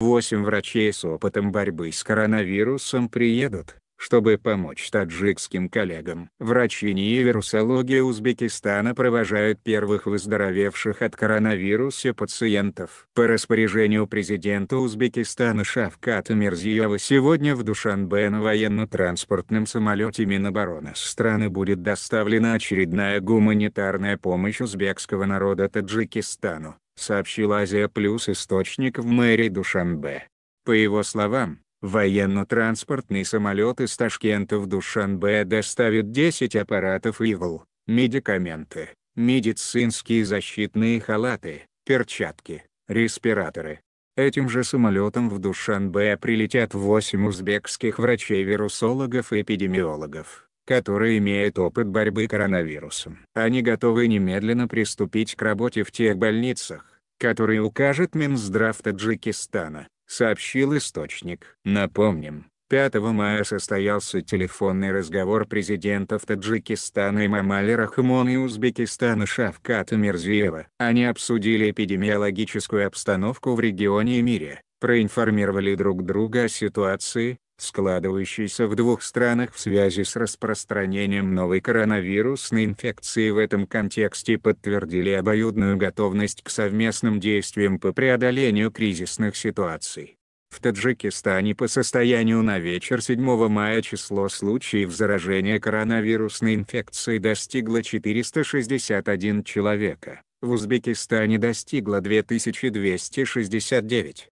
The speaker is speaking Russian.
Восемь врачей с опытом борьбы с коронавирусом приедут, чтобы помочь таджикским коллегам. Врачи НИИ вирусологии Узбекистана провожают первых выздоровевших от коронавируса пациентов. По распоряжению президента Узбекистана Шавката Мерзиева сегодня в Душанбе на военно-транспортном самолете Минобороны страны будет доставлена очередная гуманитарная помощь узбекского народа Таджикистану сообщил Азия Плюс источник в мэрии Душанбе. По его словам, военно-транспортный самолет из Ташкента в Душанбе доставит 10 аппаратов ИВЛ, медикаменты, медицинские защитные халаты, перчатки, респираторы. Этим же самолетом в Душанбе прилетят 8 узбекских врачей-вирусологов и эпидемиологов которые имеют опыт борьбы коронавирусом. Они готовы немедленно приступить к работе в тех больницах, которые укажет Минздрав Таджикистана, сообщил источник. Напомним, 5 мая состоялся телефонный разговор президентов Таджикистана Имамали Рахмон и Узбекистана Шавката Мирзиева. Они обсудили эпидемиологическую обстановку в регионе и мире, проинформировали друг друга о ситуации, складывающийся в двух странах в связи с распространением новой коронавирусной инфекции в этом контексте подтвердили обоюдную готовность к совместным действиям по преодолению кризисных ситуаций. В Таджикистане по состоянию на вечер 7 мая число случаев заражения коронавирусной инфекцией достигло 461 человека, в Узбекистане достигло 2269,